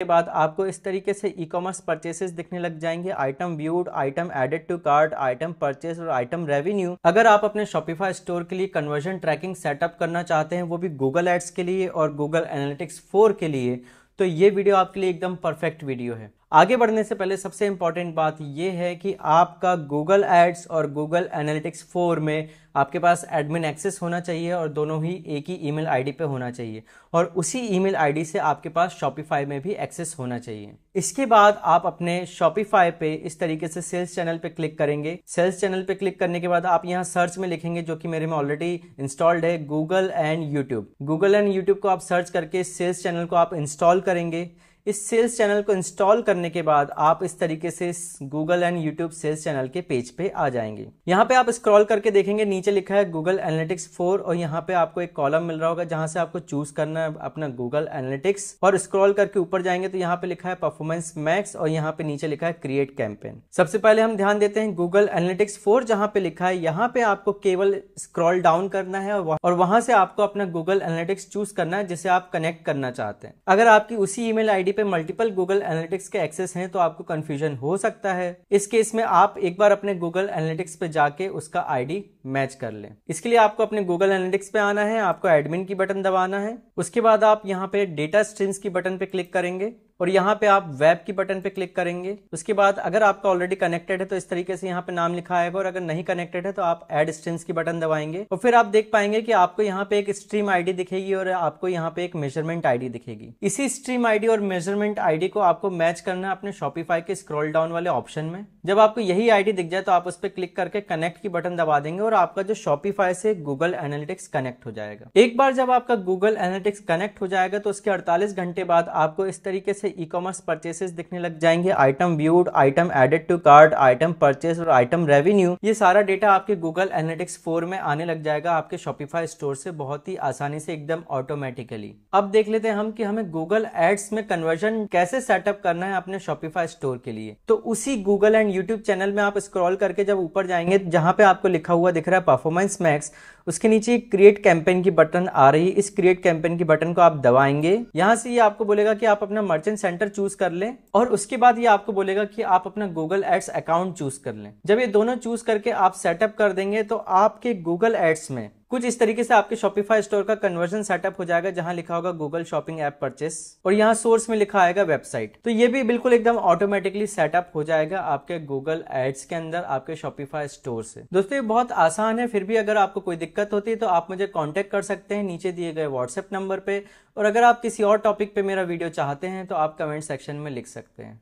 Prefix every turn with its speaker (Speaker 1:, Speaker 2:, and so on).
Speaker 1: के बाद आपको इस तरीके से ई कॉमर्स परचेसेस दिखने लग जाएंगे item viewed item added to cart item purchase और आइटम रेवेन्यू अगर आप अपने शॉपिफाई स्टोर के लिए कन्वर्जन ट्रैकिंग सेटअप करना चाहते हैं वो भी गूगल एड्स के लिए और गूगल एनालिटिक्स फोर के लिए तो ये वीडियो आपके लिए एकदम परफेक्ट वीडियो है आगे बढ़ने से पहले सबसे इंपॉर्टेंट बात यह है कि आपका गूगल एड्स और गूगल एनालिटिक्स फोर में आपके पास एडमिन एक्सेस होना चाहिए और दोनों ही एक ही ईमेल आईडी पे होना चाहिए और उसी ईमेल आईडी से आपके पास शॉपिफाई में भी एक्सेस होना चाहिए इसके बाद आप अपने शॉपिफाई पे इस तरीके से सेल्स चैनल पे क्लिक करेंगे सेल्स चैनल पे क्लिक करने के बाद आप यहाँ सर्च में लिखेंगे जो कि मेरे में ऑलरेडी इंस्टॉल्ड है Google and YouTube Google and YouTube को आप सर्च करके सेल्स चैनल को आप इंस्टॉल करेंगे इस सेल्स चैनल को इंस्टॉल करने के बाद आप इस तरीके से Google and YouTube sales channel के पेज पे आ जाएंगे यहाँ पे आप स्क्रॉल करके देखेंगे नीचे लिखा है गूगल एनालिटिक्स फोर और यहाँ पे आपको एक कॉलम मिल रहा होगा जहां से आपको चूज करना है अपना गूगल एनालिटिक्स और स्क्रॉल करके ऊपर जाएंगे तो यहाँ पे लिखा है परफॉर्मेंस मैक्स और यहाँ पे नीचे लिखा है क्रिएट कैंपेन सबसे पहले हम ध्यान देते हैं गूगल एनालिटिक्स फोर जहाँ पे लिखा है यहाँ पे आपको केवल स्क्रॉल डाउन करना है और वहां से आपको अपना गूगल एनालिटिक्स चूज करना है जिसे आप कनेक्ट करना चाहते हैं अगर आपकी उसी ईमेल आईडी पे मल्टीपल गूगल एनालिटिक्स के एक्सेस हैं तो आपको कंफ्यूजन हो सकता है इस केस में आप एक बार अपने गूगल एनालिटिक्स पे जाके उसका आईडी मैच कर लें इसके लिए आपको अपने गूगल एनालिटिक्स पे आना है आपको एडमिन की बटन दबाना है उसके बाद आप यहाँ पे डेटा स्ट्रीम्स की बटन पे क्लिक करेंगे और यहाँ पे आप वेब की बटन पे क्लिक करेंगे उसके बाद अगर आपका ऑलरेडी कनेक्टेड है तो इस तरीके से यहाँ पे नाम लिखा आएगा और अगर नहीं कनेक्टेड है तो आप एड स्ट्रीम्स की बटन दबाएंगे और फिर आप देख पाएंगे कि आपको यहाँ पे एक स्ट्रीम आईडी दिखेगी और आपको यहाँ पे एक मेजरमेंट आईडी दिखेगी इसी स्ट्रीम आईडी और मेजरमेंट आईडी को आपको मैच करना है अपने शॉपिफाई के स्क्रॉल डाउन वाले ऑप्शन में जब आपको यही आईडी दिख जाए तो आप उस पर क्लिक करके कनेक्ट की बटन दबा देंगे और आपका जो शॉपीफाई से गूगल एनालिटिक्स कनेक्ट हो जाएगा एक बार जब आपका गूगल एनालिटिक्स कनेक्ट हो जाएगा तो उसके अड़तालीस घंटे बाद आपको इस तरीके से से ई कॉमर्स परचेसेस दिखने लग जाएंगे item viewed item added to cart item purchase और आइटम रेवेन्यू ये सारा डेटा आपके गूगल एनालिटिक्स फोर में आने लग जाएगा आपके शॉपिफाई स्टोर से बहुत ही आसानी से एकदम ऑटोमेटिकली अब देख लेते हैं हम की हमें गूगल एड्स में कन्वर्जन कैसे सेटअप करना है अपने शॉपिफाई स्टोर के लिए तो उसी गूगल एंड यूट्यूब चैनल में आप स्क्रॉल करके जब ऊपर जाएंगे जहां पे आपको लिखा हुआ दिख रहा है परफॉर्मेंस मैक्स उसके नीचे क्रिएट कैंपेन की बटन आ रही है इस क्रिएट कैंपेन की बटन को आप दबाएंगे यहाँ से ये आपको बोलेगा कि आप अपना मर्चेंट सेंटर चूज कर लें और उसके बाद ये आपको बोलेगा कि आप अपना गूगल एड्स अकाउंट चूज कर लें जब ये दोनों चूज करके आप सेटअप कर देंगे तो आपके गूगल एड्स में कुछ इस तरीके से आपके शॉपिफाई स्टोर का कन्वर्जन सेटअप हो जाएगा जहां लिखा होगा गूगल शॉपिंग ऐप परचेस और यहाँ सोर्स में लिखा आएगा वेबसाइट तो ये भी बिल्कुल एकदम ऑटोमेटिकली सेटअप हो जाएगा आपके गूगल एड्स के अंदर आपके शॉपिफाई स्टोर से दोस्तों ये बहुत आसान है फिर भी अगर आपको कोई दिक्कत होती है तो आप मुझे कॉन्टेक्ट कर सकते हैं नीचे दिए गए व्हाट्सएप नंबर पर और अगर आप किसी और टॉपिक पे मेरा वीडियो चाहते हैं तो आप कमेंट सेक्शन में लिख सकते हैं